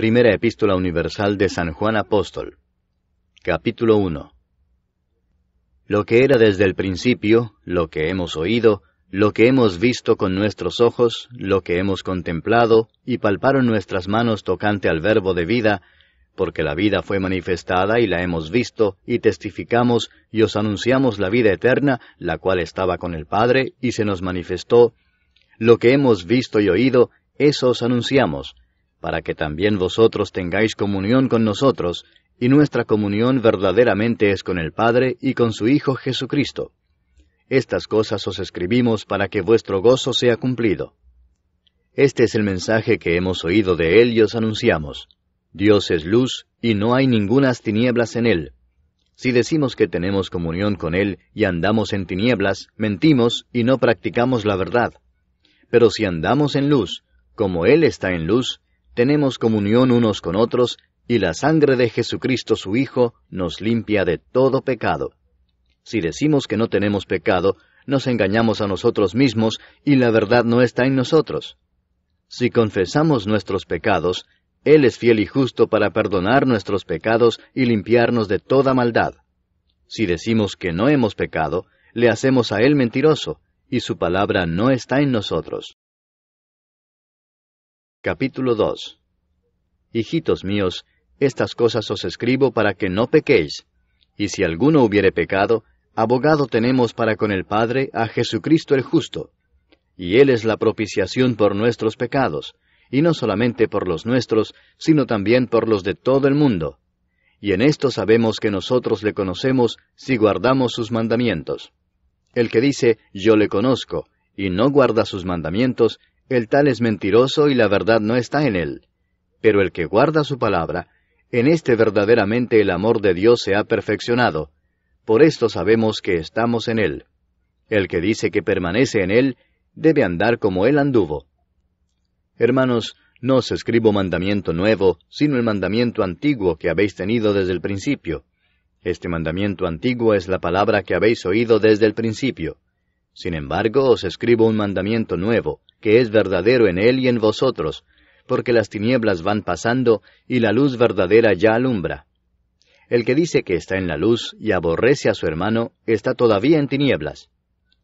Primera Epístola Universal de San Juan Apóstol. Capítulo 1. Lo que era desde el principio, lo que hemos oído, lo que hemos visto con nuestros ojos, lo que hemos contemplado y palparon nuestras manos tocante al verbo de vida, porque la vida fue manifestada y la hemos visto y testificamos y os anunciamos la vida eterna, la cual estaba con el Padre y se nos manifestó. Lo que hemos visto y oído, eso os anunciamos para que también vosotros tengáis comunión con nosotros, y nuestra comunión verdaderamente es con el Padre y con su Hijo Jesucristo. Estas cosas os escribimos para que vuestro gozo sea cumplido. Este es el mensaje que hemos oído de Él y os anunciamos. Dios es luz y no hay ningunas tinieblas en Él. Si decimos que tenemos comunión con Él y andamos en tinieblas, mentimos y no practicamos la verdad. Pero si andamos en luz, como Él está en luz, tenemos comunión unos con otros, y la sangre de Jesucristo su Hijo nos limpia de todo pecado. Si decimos que no tenemos pecado, nos engañamos a nosotros mismos y la verdad no está en nosotros. Si confesamos nuestros pecados, Él es fiel y justo para perdonar nuestros pecados y limpiarnos de toda maldad. Si decimos que no hemos pecado, le hacemos a Él mentiroso, y su palabra no está en nosotros. Capítulo 2 Hijitos míos, estas cosas os escribo para que no pequéis. Y si alguno hubiere pecado, abogado tenemos para con el Padre a Jesucristo el justo. Y Él es la propiciación por nuestros pecados, y no solamente por los nuestros, sino también por los de todo el mundo. Y en esto sabemos que nosotros le conocemos si guardamos sus mandamientos. El que dice, yo le conozco, y no guarda sus mandamientos, el tal es mentiroso y la verdad no está en él. Pero el que guarda su palabra, en este verdaderamente el amor de Dios se ha perfeccionado. Por esto sabemos que estamos en él. El que dice que permanece en él, debe andar como él anduvo. Hermanos, no os escribo mandamiento nuevo, sino el mandamiento antiguo que habéis tenido desde el principio. Este mandamiento antiguo es la palabra que habéis oído desde el principio. Sin embargo, os escribo un mandamiento nuevo, que es verdadero en él y en vosotros, porque las tinieblas van pasando y la luz verdadera ya alumbra. El que dice que está en la luz y aborrece a su hermano, está todavía en tinieblas.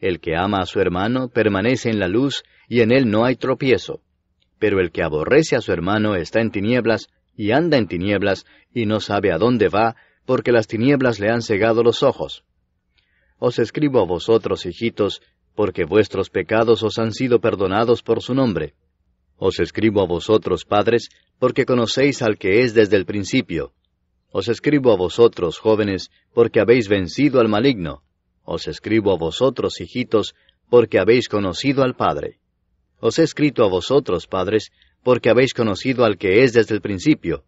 El que ama a su hermano permanece en la luz y en él no hay tropiezo. Pero el que aborrece a su hermano está en tinieblas y anda en tinieblas y no sabe a dónde va, porque las tinieblas le han cegado los ojos. Os escribo a vosotros, hijitos, porque vuestros pecados os han sido perdonados por su nombre. Os escribo a vosotros, padres, porque conocéis al que es desde el principio. Os escribo a vosotros, jóvenes, porque habéis vencido al maligno. Os escribo a vosotros, hijitos, porque habéis conocido al Padre. Os he escrito a vosotros, padres, porque habéis conocido al que es desde el principio.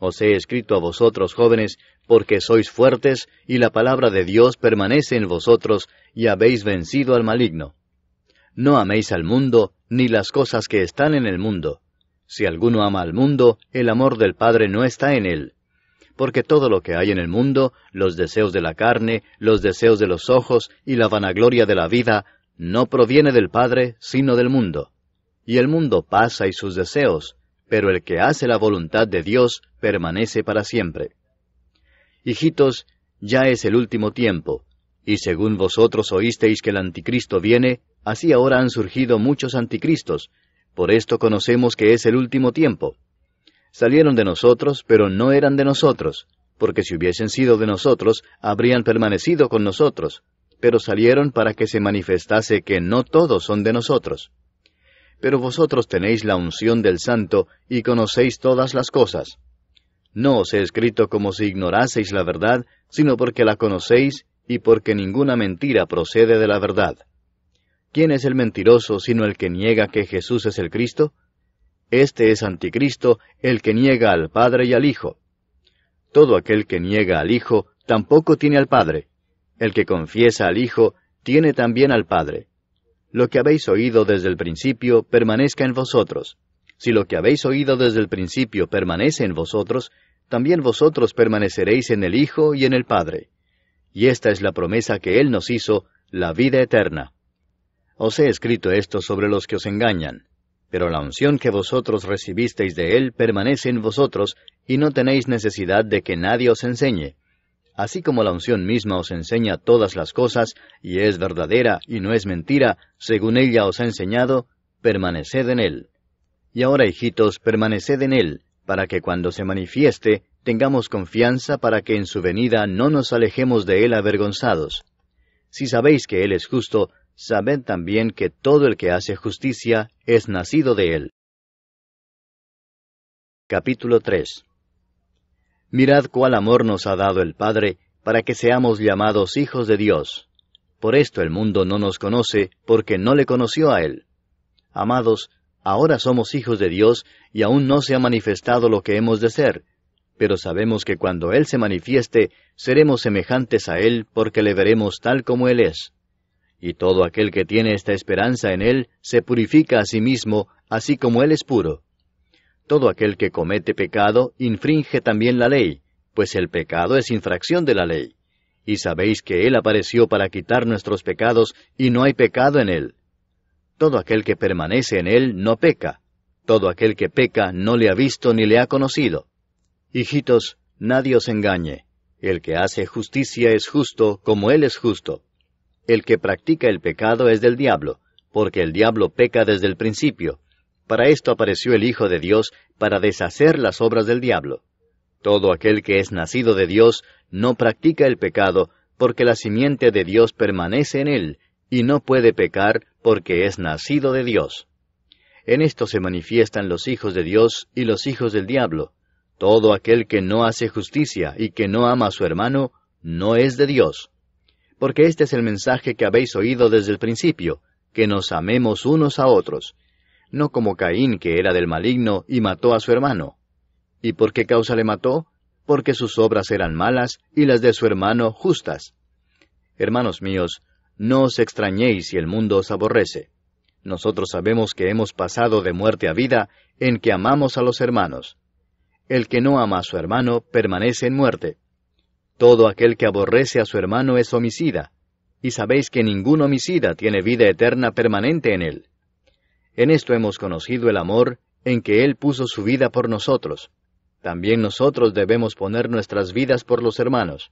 Os he escrito a vosotros, jóvenes, porque sois fuertes y la palabra de Dios permanece en vosotros y habéis vencido al maligno. No améis al mundo ni las cosas que están en el mundo. Si alguno ama al mundo, el amor del Padre no está en él. Porque todo lo que hay en el mundo, los deseos de la carne, los deseos de los ojos y la vanagloria de la vida, no proviene del Padre, sino del mundo. Y el mundo pasa y sus deseos, pero el que hace la voluntad de Dios permanece para siempre. Hijitos, ya es el último tiempo, y según vosotros oísteis que el anticristo viene, así ahora han surgido muchos anticristos, por esto conocemos que es el último tiempo. Salieron de nosotros, pero no eran de nosotros, porque si hubiesen sido de nosotros, habrían permanecido con nosotros, pero salieron para que se manifestase que no todos son de nosotros. Pero vosotros tenéis la unción del Santo y conocéis todas las cosas. No os he escrito como si ignoraseis la verdad, sino porque la conocéis y porque ninguna mentira procede de la verdad. ¿Quién es el mentiroso sino el que niega que Jesús es el Cristo? Este es anticristo, el que niega al Padre y al Hijo. Todo aquel que niega al Hijo tampoco tiene al Padre. El que confiesa al Hijo tiene también al Padre. Lo que habéis oído desde el principio permanezca en vosotros. Si lo que habéis oído desde el principio permanece en vosotros, también vosotros permaneceréis en el Hijo y en el Padre. Y esta es la promesa que Él nos hizo, la vida eterna. Os he escrito esto sobre los que os engañan, pero la unción que vosotros recibisteis de Él permanece en vosotros, y no tenéis necesidad de que nadie os enseñe. Así como la unción misma os enseña todas las cosas, y es verdadera y no es mentira, según ella os ha enseñado, permaneced en Él. Y ahora, hijitos, permaneced en Él, para que cuando se manifieste tengamos confianza para que en su venida no nos alejemos de Él avergonzados. Si sabéis que Él es justo, sabed también que todo el que hace justicia es nacido de Él. Capítulo 3 Mirad cuál amor nos ha dado el Padre, para que seamos llamados hijos de Dios. Por esto el mundo no nos conoce, porque no le conoció a Él. Amados, Ahora somos hijos de Dios y aún no se ha manifestado lo que hemos de ser, pero sabemos que cuando Él se manifieste, seremos semejantes a Él porque le veremos tal como Él es. Y todo aquel que tiene esta esperanza en Él se purifica a sí mismo, así como Él es puro. Todo aquel que comete pecado infringe también la ley, pues el pecado es infracción de la ley. Y sabéis que Él apareció para quitar nuestros pecados, y no hay pecado en Él. Todo aquel que permanece en él no peca. Todo aquel que peca no le ha visto ni le ha conocido. Hijitos, nadie os engañe. El que hace justicia es justo como él es justo. El que practica el pecado es del diablo, porque el diablo peca desde el principio. Para esto apareció el Hijo de Dios, para deshacer las obras del diablo. Todo aquel que es nacido de Dios no practica el pecado, porque la simiente de Dios permanece en él, y no puede pecar porque es nacido de Dios. En esto se manifiestan los hijos de Dios y los hijos del diablo. Todo aquel que no hace justicia y que no ama a su hermano, no es de Dios. Porque este es el mensaje que habéis oído desde el principio, que nos amemos unos a otros, no como Caín que era del maligno y mató a su hermano. ¿Y por qué causa le mató? Porque sus obras eran malas y las de su hermano justas. Hermanos míos, no os extrañéis si el mundo os aborrece. Nosotros sabemos que hemos pasado de muerte a vida en que amamos a los hermanos. El que no ama a su hermano permanece en muerte. Todo aquel que aborrece a su hermano es homicida, y sabéis que ningún homicida tiene vida eterna permanente en él. En esto hemos conocido el amor en que Él puso su vida por nosotros. También nosotros debemos poner nuestras vidas por los hermanos.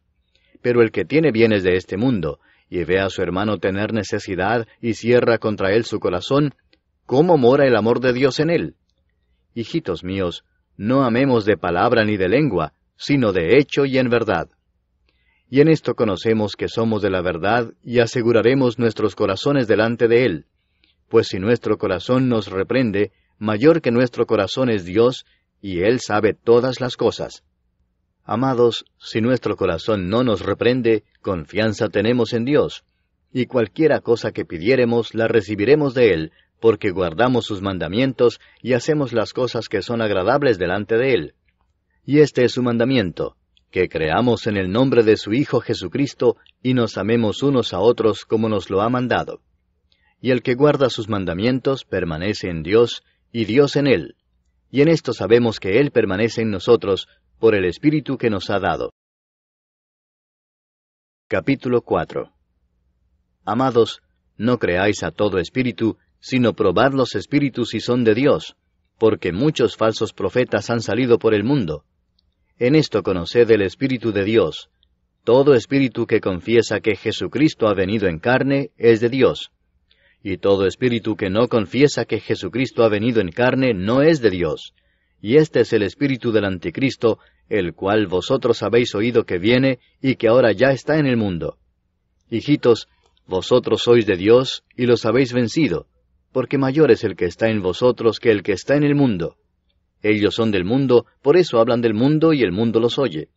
Pero el que tiene bienes de este mundo y ve a su hermano tener necesidad y cierra contra él su corazón, ¿cómo mora el amor de Dios en él? Hijitos míos, no amemos de palabra ni de lengua, sino de hecho y en verdad. Y en esto conocemos que somos de la verdad y aseguraremos nuestros corazones delante de Él. Pues si nuestro corazón nos reprende, mayor que nuestro corazón es Dios, y Él sabe todas las cosas. Amados, si nuestro corazón no nos reprende, confianza tenemos en Dios, y cualquiera cosa que pidiéremos la recibiremos de Él, porque guardamos sus mandamientos y hacemos las cosas que son agradables delante de Él. Y este es su mandamiento, que creamos en el nombre de su Hijo Jesucristo y nos amemos unos a otros como nos lo ha mandado. Y el que guarda sus mandamientos permanece en Dios y Dios en Él. Y en esto sabemos que Él permanece en nosotros por el Espíritu que nos ha dado. Capítulo 4 Amados, no creáis a todo espíritu, sino probad los espíritus si son de Dios, porque muchos falsos profetas han salido por el mundo. En esto conoced el Espíritu de Dios. Todo espíritu que confiesa que Jesucristo ha venido en carne es de Dios. Y todo espíritu que no confiesa que Jesucristo ha venido en carne no es de Dios y este es el espíritu del anticristo, el cual vosotros habéis oído que viene y que ahora ya está en el mundo. Hijitos, vosotros sois de Dios y los habéis vencido, porque mayor es el que está en vosotros que el que está en el mundo. Ellos son del mundo, por eso hablan del mundo y el mundo los oye.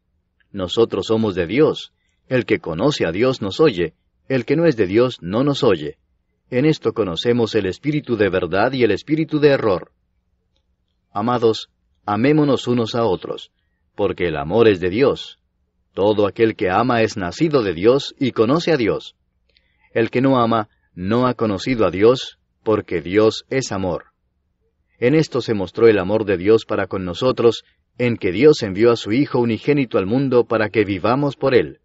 Nosotros somos de Dios. El que conoce a Dios nos oye, el que no es de Dios no nos oye. En esto conocemos el espíritu de verdad y el espíritu de error. Amados, amémonos unos a otros, porque el amor es de Dios. Todo aquel que ama es nacido de Dios y conoce a Dios. El que no ama no ha conocido a Dios, porque Dios es amor. En esto se mostró el amor de Dios para con nosotros, en que Dios envió a su Hijo unigénito al mundo para que vivamos por Él.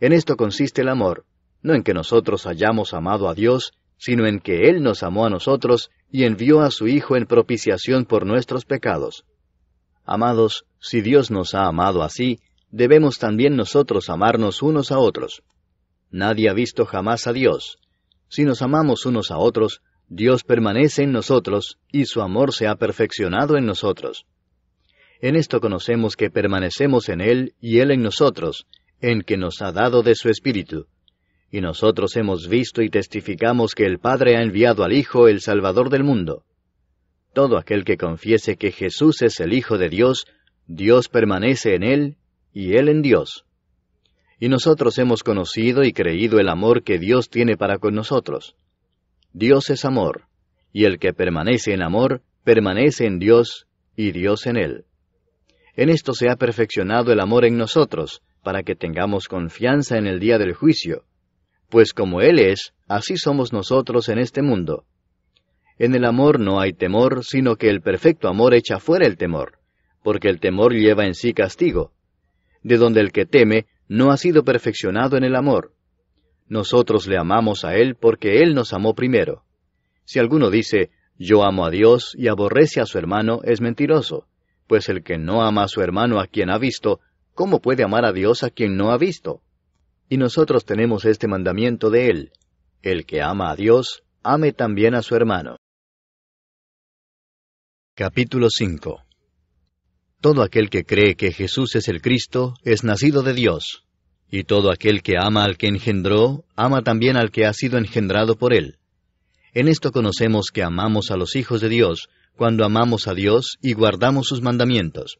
En esto consiste el amor, no en que nosotros hayamos amado a Dios, sino en que Él nos amó a nosotros y envió a su Hijo en propiciación por nuestros pecados. Amados, si Dios nos ha amado así, debemos también nosotros amarnos unos a otros. Nadie ha visto jamás a Dios. Si nos amamos unos a otros, Dios permanece en nosotros y su amor se ha perfeccionado en nosotros. En esto conocemos que permanecemos en Él y Él en nosotros, en que nos ha dado de su Espíritu. Y nosotros hemos visto y testificamos que el Padre ha enviado al Hijo, el Salvador del mundo. Todo aquel que confiese que Jesús es el Hijo de Dios, Dios permanece en él y él en Dios. Y nosotros hemos conocido y creído el amor que Dios tiene para con nosotros. Dios es amor, y el que permanece en amor, permanece en Dios y Dios en él. En esto se ha perfeccionado el amor en nosotros, para que tengamos confianza en el día del juicio, pues como Él es, así somos nosotros en este mundo. En el amor no hay temor, sino que el perfecto amor echa fuera el temor, porque el temor lleva en sí castigo, de donde el que teme no ha sido perfeccionado en el amor. Nosotros le amamos a Él porque Él nos amó primero. Si alguno dice, yo amo a Dios y aborrece a su hermano, es mentiroso, pues el que no ama a su hermano a quien ha visto, ¿cómo puede amar a Dios a quien no ha visto? Y nosotros tenemos este mandamiento de él, el que ama a Dios, ame también a su hermano. Capítulo 5 Todo aquel que cree que Jesús es el Cristo es nacido de Dios, y todo aquel que ama al que engendró, ama también al que ha sido engendrado por él. En esto conocemos que amamos a los hijos de Dios, cuando amamos a Dios y guardamos sus mandamientos.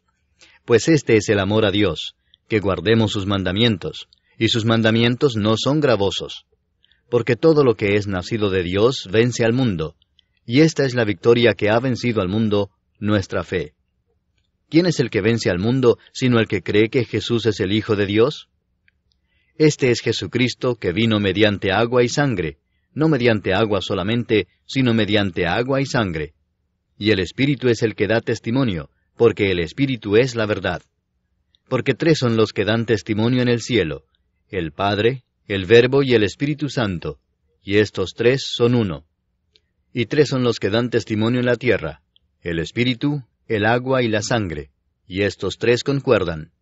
Pues este es el amor a Dios, que guardemos sus mandamientos, y sus mandamientos no son gravosos. Porque todo lo que es nacido de Dios vence al mundo, y esta es la victoria que ha vencido al mundo, nuestra fe. ¿Quién es el que vence al mundo sino el que cree que Jesús es el Hijo de Dios? Este es Jesucristo que vino mediante agua y sangre, no mediante agua solamente, sino mediante agua y sangre. Y el Espíritu es el que da testimonio, porque el Espíritu es la verdad. Porque tres son los que dan testimonio en el cielo, el Padre, el Verbo y el Espíritu Santo, y estos tres son uno. Y tres son los que dan testimonio en la tierra, el Espíritu, el agua y la sangre, y estos tres concuerdan.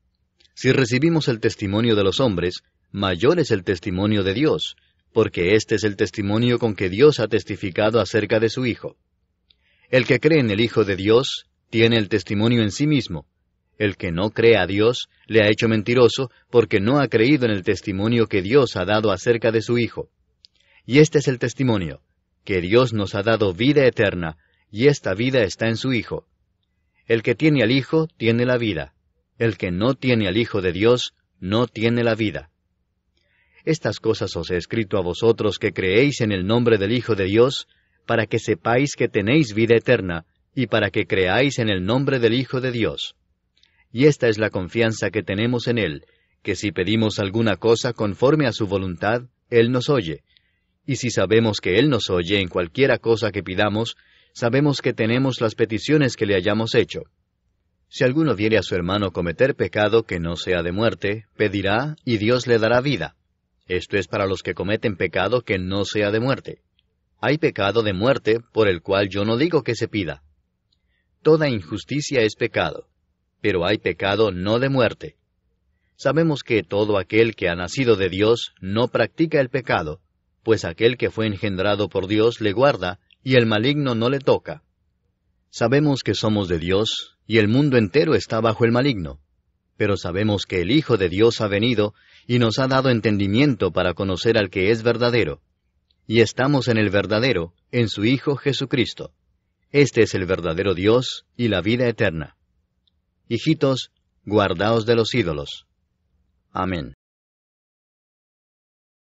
Si recibimos el testimonio de los hombres, mayor es el testimonio de Dios, porque este es el testimonio con que Dios ha testificado acerca de su Hijo. El que cree en el Hijo de Dios tiene el testimonio en sí mismo, el que no cree a Dios le ha hecho mentiroso porque no ha creído en el testimonio que Dios ha dado acerca de su Hijo. Y este es el testimonio, que Dios nos ha dado vida eterna, y esta vida está en su Hijo. El que tiene al Hijo tiene la vida. El que no tiene al Hijo de Dios no tiene la vida. Estas cosas os he escrito a vosotros que creéis en el nombre del Hijo de Dios, para que sepáis que tenéis vida eterna, y para que creáis en el nombre del Hijo de Dios. Y esta es la confianza que tenemos en Él, que si pedimos alguna cosa conforme a su voluntad, Él nos oye. Y si sabemos que Él nos oye en cualquiera cosa que pidamos, sabemos que tenemos las peticiones que le hayamos hecho. Si alguno viere a su hermano cometer pecado que no sea de muerte, pedirá y Dios le dará vida. Esto es para los que cometen pecado que no sea de muerte. Hay pecado de muerte por el cual yo no digo que se pida. Toda injusticia es pecado pero hay pecado no de muerte. Sabemos que todo aquel que ha nacido de Dios no practica el pecado, pues aquel que fue engendrado por Dios le guarda, y el maligno no le toca. Sabemos que somos de Dios, y el mundo entero está bajo el maligno. Pero sabemos que el Hijo de Dios ha venido, y nos ha dado entendimiento para conocer al que es verdadero. Y estamos en el verdadero, en su Hijo Jesucristo. Este es el verdadero Dios y la vida eterna. Hijitos, guardaos de los ídolos. Amén.